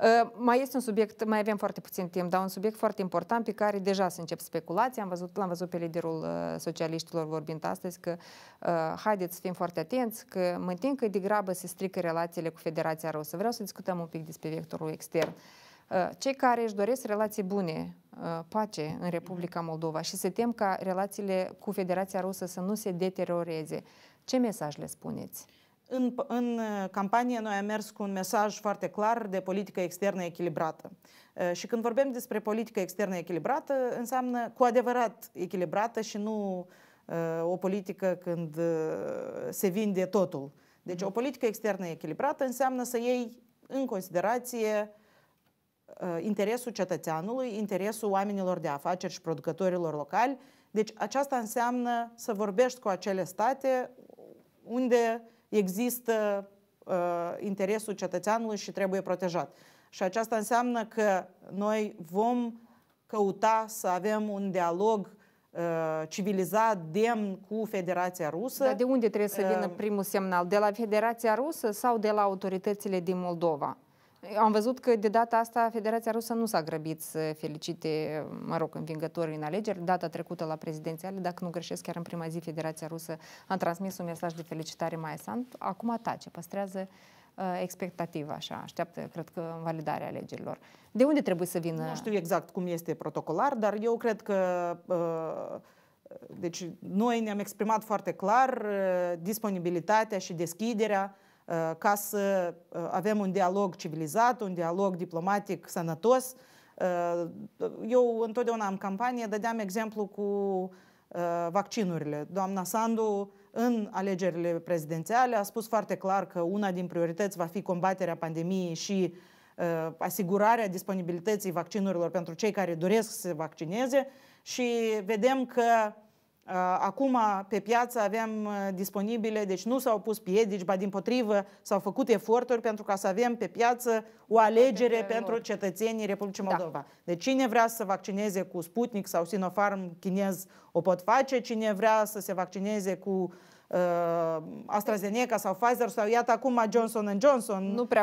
Ă, mai este un subiect, mai avem foarte puțin timp, dar un subiect foarte important pe care deja se încep speculații. Am văzut, l-am văzut pe liderul ă, socialiștilor vorbind astăzi că ă, haideți să fim foarte atenți, că mă întind că degrabă se strică relațiile cu Federația Rusă. Vreau să discutăm un pic despre vectorul extern cei care își doresc relații bune, pace în Republica mhm. Moldova și se tem ca relațiile cu Federația Rusă să nu se deterioreze, ce mesaj le spuneți? În, în uh, campanie noi am mers cu un mesaj foarte clar de politică externă echilibrată. Uh, și când vorbim despre politică externă echilibrată, înseamnă cu adevărat echilibrată și nu uh, o politică când se vinde totul. Deci mhm. o politică externă echilibrată înseamnă să iei în considerație interesul cetățeanului, interesul oamenilor de afaceri și producătorilor locali. Deci aceasta înseamnă să vorbești cu acele state unde există uh, interesul cetățeanului și trebuie protejat. Și aceasta înseamnă că noi vom căuta să avem un dialog uh, civilizat, demn cu Federația Rusă. Dar de unde trebuie să vină uh, primul semnal? De la Federația Rusă sau de la autoritățile din Moldova? Am văzut că de data asta Federația Rusă nu s-a grăbit să felicite, mă rog, învingătorii în alegeri. Data trecută la prezidențiale, dacă nu greșesc, chiar în prima zi Federația Rusă a transmis un mesaj de felicitare mai sant. Acum tace, păstrează uh, expectativa, așa, așteaptă, cred că, validarea alegerilor. De unde trebuie să vină? Nu știu exact cum este protocolar, dar eu cred că uh, deci noi ne-am exprimat foarte clar uh, disponibilitatea și deschiderea Uh, ca să uh, avem un dialog civilizat, un dialog diplomatic sănătos. Uh, eu întotdeauna am campanie dădeam exemplu cu vaccinurile. Doamna Sandu, în alegerile prezidențiale, a spus foarte clar că una din priorități va fi combaterea pandemiei și asigurarea disponibilității vaccinurilor pentru cei care doresc să se vaccineze și vedem că Uh, acum pe piață avem uh, disponibile, deci nu s-au pus piedici, ba din potrivă s-au făcut eforturi pentru ca să avem pe piață o alegere pentru, pentru cetățenii Republicii da. Moldova. Da. Deci cine vrea să vaccineze cu Sputnik sau Sinopharm chinez o pot face, cine vrea să se vaccineze cu uh, AstraZeneca sau Pfizer sau iată acum Johnson Johnson. Nu prea